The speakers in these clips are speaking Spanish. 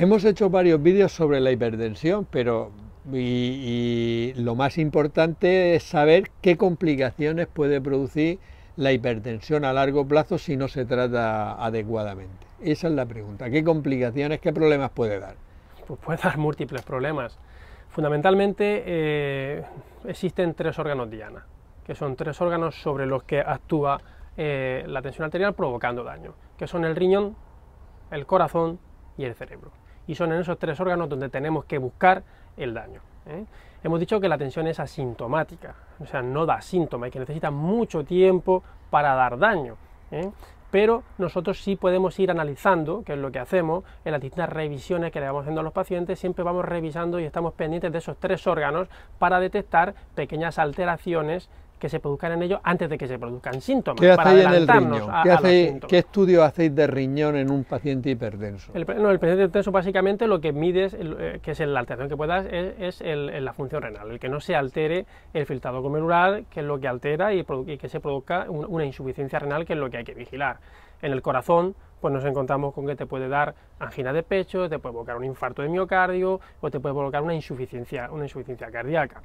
Hemos hecho varios vídeos sobre la hipertensión, pero y, lo más importante es saber qué complicaciones puede producir la hipertensión a largo plazo si no se trata adecuadamente. Esa es la pregunta. ¿Qué complicaciones, qué problemas puede dar? Pues puede dar múltiples problemas. Fundamentalmente eh, existen tres órganos diana, que son tres órganos sobre los que actúa eh, la tensión arterial provocando daño, que son el riñón, el corazón y el cerebro y son en esos tres órganos donde tenemos que buscar el daño. ¿eh? Hemos dicho que la tensión es asintomática, o sea, no da síntomas y que necesita mucho tiempo para dar daño. ¿eh? Pero nosotros sí podemos ir analizando, que es lo que hacemos, en las distintas revisiones que le vamos haciendo a los pacientes, siempre vamos revisando y estamos pendientes de esos tres órganos para detectar pequeñas alteraciones que se produzcan en ellos antes de que se produzcan síntomas. ¿Qué hacéis riñón? ¿Qué, estudios estudio hacéis de riñón en un paciente hipertenso? El, no, el paciente hipertenso básicamente lo que mides, eh, que es la alteración que puedas, es, es la función renal, el que no se altere el filtrado glomerular, que es lo que altera y, que se produzca una insuficiencia renal, que es lo que hay que vigilar. En el corazón, pues nos encontramos con que te puede dar angina de pecho, te puede provocar un infarto de miocardio o te puede provocar una insuficiencia, una insuficiencia cardíaca.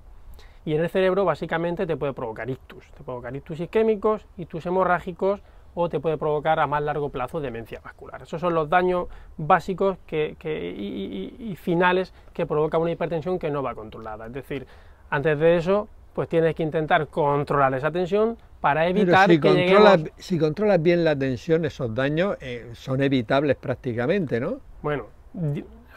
Y en el cerebro básicamente te puede provocar ictus, te puede provocar ictus isquémicos, ictus hemorrágicos o te puede provocar a más largo plazo demencia vascular. Esos son los daños básicos y, finales que provoca una hipertensión que no va controlada. Es decir, antes de eso, pues tienes que intentar controlar esa tensión para evitar si que controlas, Si controlas bien la tensión, esos daños eh, son evitables prácticamente, ¿no? Bueno,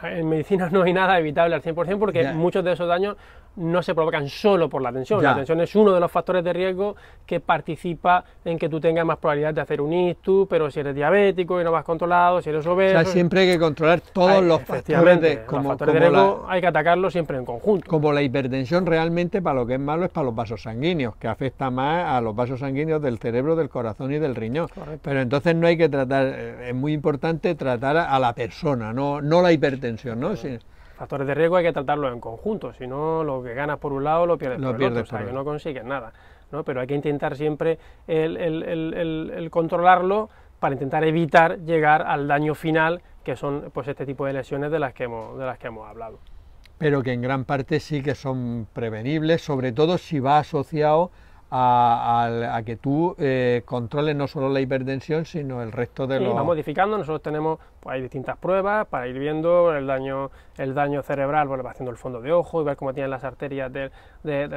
en medicina no hay nada evitable al 100% porque muchos de esos daños no se provocan solo por la tensión. La tensión es uno de los factores de riesgo que participa en que tú tengas más probabilidad de hacer un ictus, pero si eres diabético y no vas controlado, si eres obeso... O sea, siempre hay que controlar todos los factores, de, como, riesgo. hay que atacarlos siempre en conjunto. Como la hipertensión realmente para lo que es malo es para los vasos sanguíneos, que afecta más a los vasos sanguíneos del cerebro, del corazón y del riñón. Pero entonces no hay que tratar, eh, es muy importante tratar a la persona, no, no la hipertensión, ¿no? factores de riesgo hay que tratarlos en conjunto, si no lo que ganas por un lado lo pierdes por otro, o sea, que no consigues nada, ¿no? Pero hay que intentar siempre el, el, controlarlo para intentar evitar llegar al daño final, que son pues este tipo de lesiones de las que hemos, de las que hemos hablado. Pero que en gran parte sí que son prevenibles, sobre todo si va asociado a, que tú eh, controles no solo la hipertensión, sino el resto de sí, los... va modificando, nosotros tenemos, pues, hay distintas pruebas para ir viendo el daño, el daño cerebral, bueno, va haciendo el fondo de ojo y ver cómo tienen las arterias del,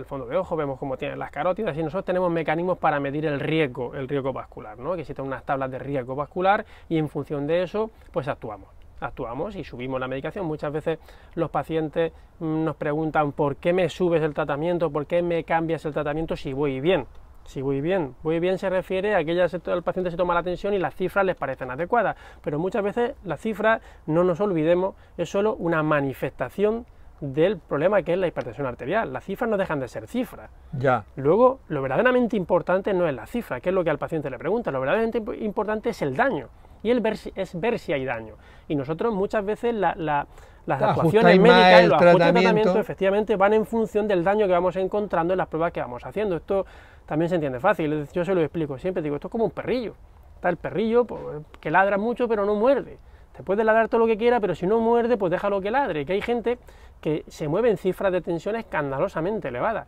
fondo de ojo, vemos cómo tienen las carótidas y nosotros tenemos mecanismos para medir el riesgo, el riesgo vascular, ¿no? Que existen unas tablas de riesgo vascular y en función de eso, pues actuamos actuamos y subimos la medicación. Muchas veces los pacientes mm, nos preguntan por qué me subes el tratamiento, por qué me cambias el tratamiento si voy bien. Si voy bien, voy bien se refiere a que ya el paciente se toma la atención y las cifras les parecen adecuadas, pero muchas veces las cifras, no nos olvidemos, es solo una manifestación del problema que es la hipertensión arterial. Las cifras no dejan de ser cifras. Ya. Luego, lo verdaderamente importante no es la cifra, que es lo que al paciente le pregunta, lo verdaderamente importante es el daño y el es ver si hay daño. Y nosotros muchas veces las actuaciones médicas, los ajustes de tratamiento, efectivamente van en función del daño que vamos encontrando en las pruebas que vamos haciendo. Esto también se entiende fácil, yo se lo explico siempre, digo, esto es como un perrillo. Está el perrillo pues, que ladra mucho pero no muerde. Te puede ladrar todo lo que quiera, pero si no muerde, pues lo que ladre. Que hay gente que se mueve en cifras de tensión escandalosamente elevadas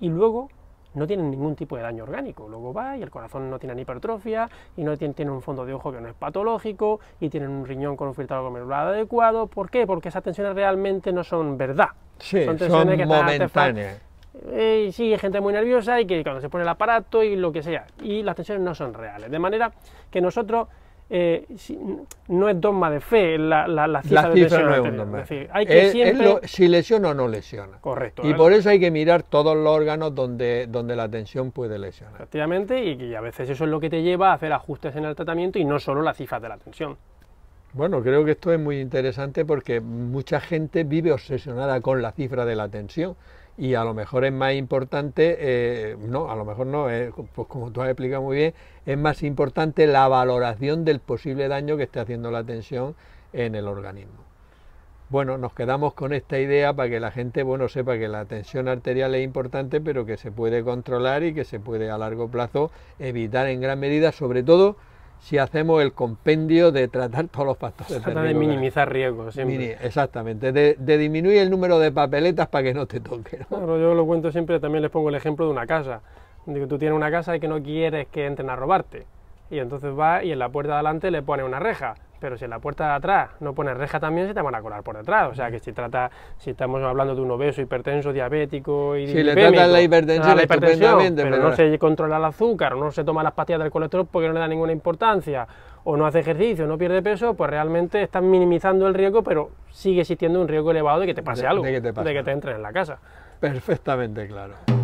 y luego no tienen ningún tipo de daño orgánico. Luego va y el corazón no tiene ni hipertrofia y no tiene, un fondo de ojo que no es patológico y tienen un riñón con un filtrado glomerular adecuado. ¿Por qué? Porque esas tensiones realmente no son verdad. Sí, son tensiones que momentáneas. Eh, sí, hay gente muy nerviosa y que cuando se pone el aparato y lo que sea. Y las tensiones no son reales. De manera que nosotros eh, no es dogma de fe la, la, la cifra, de la no es decir, hay que siempre... si lesiona o no lesiona. Correcto. Y ¿eh? por eso hay que mirar todos los órganos donde, donde la tensión puede lesionar. Efectivamente, y, y, a veces eso es lo que te lleva a hacer ajustes en el tratamiento y no solo las cifras de la tensión. Bueno, creo que esto es muy interesante porque mucha gente vive obsesionada con la cifra de la tensión y a lo mejor es más importante, eh, no, a lo mejor no, eh, pues como tú has explicado muy bien, es más importante la valoración del posible daño que esté haciendo la tensión en el organismo. Bueno, nos quedamos con esta idea para que la gente bueno, sepa que la tensión arterial es importante, pero que se puede controlar y que se puede a largo plazo evitar en gran medida, sobre todo si hacemos el compendio de tratar todos los factores. Trata de, minimizar riesgos, siempre. exactamente, de, disminuir el número de papeletas para que no te toquen... yo lo cuento siempre, también les pongo el ejemplo de una casa. Digo, tú tienes una casa y que no quieres que entren a robarte. Y entonces va y en la puerta de adelante le pone una reja pero si en la puerta de atrás no pones reja también se te van a colar por detrás. O sea que si trata, si estamos hablando de un obeso, hipertenso, diabético y Si le tratan la hipertensión, pero, no se controla el azúcar, no se toma las pastillas del colesterol porque no le da ninguna importancia, o no hace ejercicio, no pierde peso, pues realmente estás minimizando el riesgo, pero sigue existiendo un riesgo elevado de que te pase algo, de que te, de que te entres en la casa. Perfectamente claro.